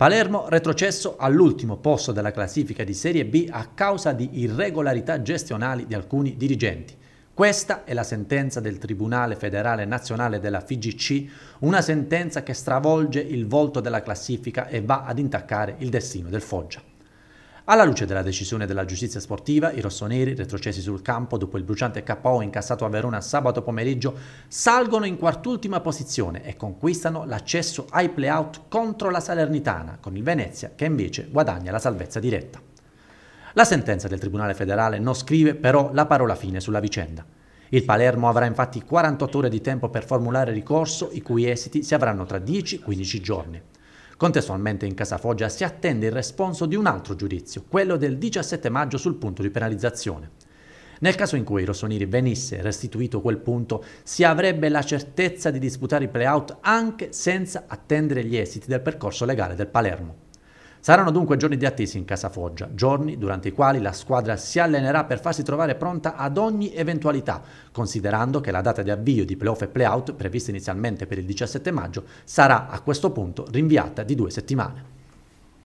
Palermo retrocesso all'ultimo posto della classifica di Serie B a causa di irregolarità gestionali di alcuni dirigenti. Questa è la sentenza del Tribunale federale nazionale della FIGC, una sentenza che stravolge il volto della classifica e va ad intaccare il destino del Foggia. Alla luce della decisione della giustizia sportiva, i rossoneri, retrocessi sul campo dopo il bruciante KO incassato a Verona sabato pomeriggio, salgono in quart'ultima posizione e conquistano l'accesso ai playout contro la Salernitana, con il Venezia che invece guadagna la salvezza diretta. La sentenza del Tribunale federale non scrive però la parola fine sulla vicenda. Il Palermo avrà infatti 48 ore di tempo per formulare ricorso, i cui esiti si avranno tra 10-15 giorni. Contestualmente in Casa Foggia si attende il responso di un altro giudizio, quello del 17 maggio sul punto di penalizzazione. Nel caso in cui Rossoneri venisse restituito quel punto, si avrebbe la certezza di disputare i playout anche senza attendere gli esiti del percorso legale del Palermo. Saranno dunque giorni di attesa in casa Foggia, giorni durante i quali la squadra si allenerà per farsi trovare pronta ad ogni eventualità, considerando che la data di avvio di playoff e playout, prevista inizialmente per il 17 maggio, sarà a questo punto rinviata di due settimane.